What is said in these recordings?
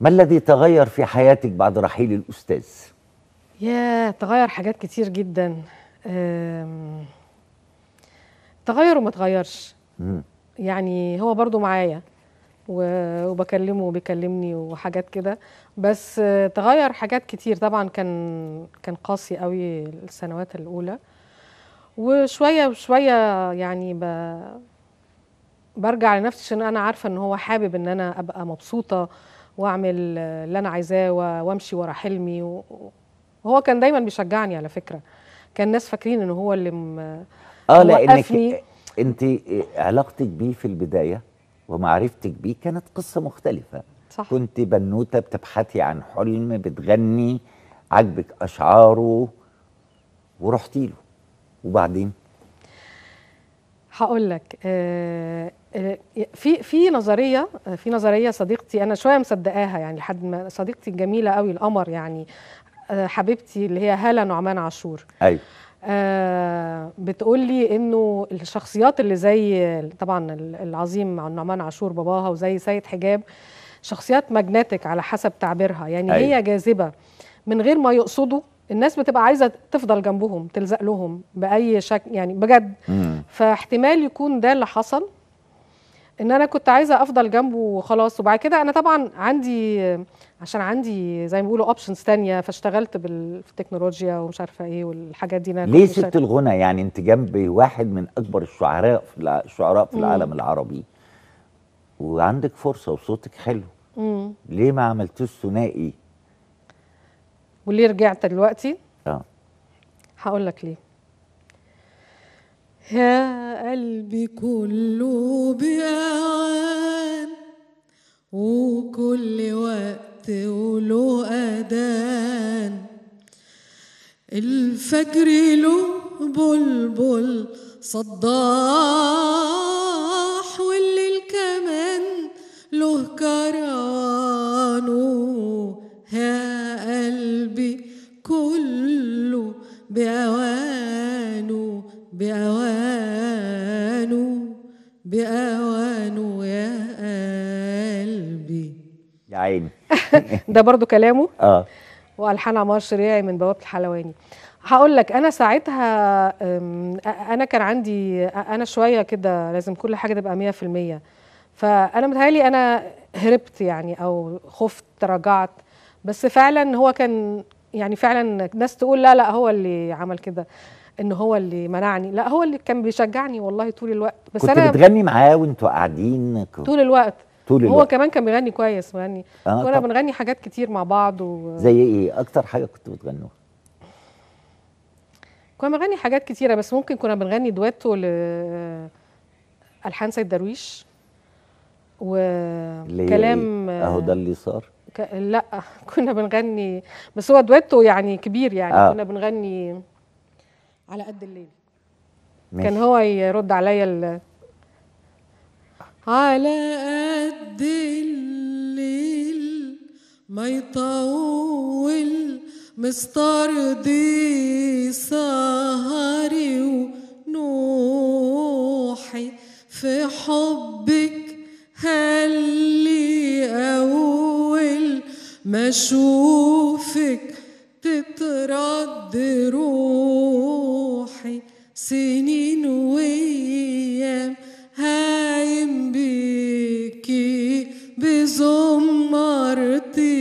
ما الذي تغير في حياتك بعد رحيل الأستاذ؟ يا تغير حاجات كتير جدا تغير وما تغيرش يعني هو برضو معايا وبكلمه وبيكلمني وحاجات كده بس تغير حاجات كتير طبعا كان كان قاسي قوي السنوات الاولى وشويه بشويه يعني ب... برجع لنفسي عشان انا عارفه ان هو حابب ان انا ابقى مبسوطه واعمل اللي انا عايزاه وامشي ورا حلمي وهو كان دايما بيشجعني على فكره كان الناس فاكرين ان هو اللي م... اه لانك انت علاقتك بيه في البدايه ومعرفتك بيه كانت قصه مختلفه صح. كنت بنوته بتبحثي عن حلم بتغني عجبك اشعاره ورحتي له وبعدين هقول لك آه، آه، في في نظريه في نظريه صديقتي انا شويه مصدقاها يعني لحد ما صديقتي الجميله قوي القمر يعني آه، حبيبتي اللي هي هاله نعمان عاشور ايوه بتقول لي انه الشخصيات اللي زي طبعا العظيم نعمان عاشور باباها وزي سيد حجاب شخصيات ماجنتيك على حسب تعبيرها يعني أيوة. هي جاذبه من غير ما يقصدوا الناس بتبقى عايزه تفضل جنبهم تلزق لهم باي شكل يعني بجد مم. فاحتمال يكون ده اللي حصل ان انا كنت عايزه افضل جنبه وخلاص وبعد كده انا طبعا عندي عشان عندي زي ما بيقولوا اوبشنز ثانيه فاشتغلت بالتكنولوجيا ومش عارفه ايه والحاجات دي انا ليه سبت الغنى يعني انت جنب واحد من اكبر الشعراء في الشعراء في العالم مم. العربي وعندك فرصه وصوتك حلو مم. ليه ما عملتوش ثنائي وليه رجعت دلوقتي؟ اه هقول لك ليه يا قلبي كله بيعان وكل وقت وله أذان الفجر له بلبل صدان يا عيني ده برضو كلامه اه والحان عمار شريعي من بوابه الحلواني هقول لك انا ساعتها انا كان عندي انا شويه كده لازم كل حاجه تبقى 100% فانا متهيألي انا هربت يعني او خفت تراجعت بس فعلا هو كان يعني فعلا ناس تقول لا لا هو اللي عمل كده ان هو اللي منعني لا هو اللي كان بيشجعني والله طول الوقت بس كنت انا بتغني معاه وانتوا قاعدين طول الوقت طول الوقت هو كمان كان بيغني كويس بيغني كنا آه، بنغني حاجات كتير مع بعض و... زي ايه اكتر حاجه كنتوا بتغنوها كنا بنغني حاجات كتيره بس ممكن كنا بنغني دويتو ل الحان سيد درويش وكلام إيه؟ اهو ده اللي صار ك... لا كنا بنغني بس هو دويتو يعني كبير يعني آه. كنا بنغني على قد الليل ماشي. كان هو يرد عليا على قد الليل ما يطول مسترضي سهري ونوحي في حبك هلي أول ما أشوفك تترد روحي سنين ويام زمرتي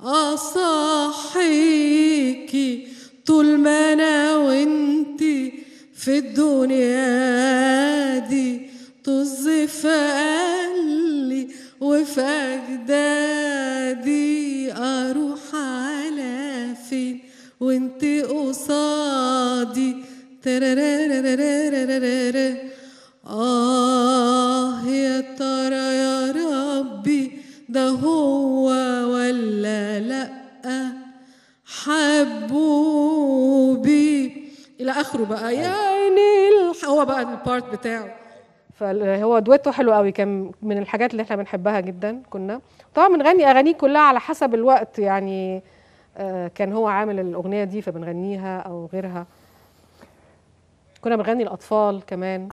أصحيكي طول ما أنا وإنتي في الدنيا دي طز في قلبي وفي أجدادي أروح على فين وإنتي قصادي آه يا ده هو ولا لأ حبوبي إلى آخره بقى يا أيوة. عيني هو بقى البارت بتاعه فهو دويتو حلو قوي كان من الحاجات اللي احنا بنحبها جدا كنا طبعا بنغني اغانيه كلها على حسب الوقت يعني آه، كان هو عامل الاغنيه دي فبنغنيها او غيرها كنا بنغني الاطفال كمان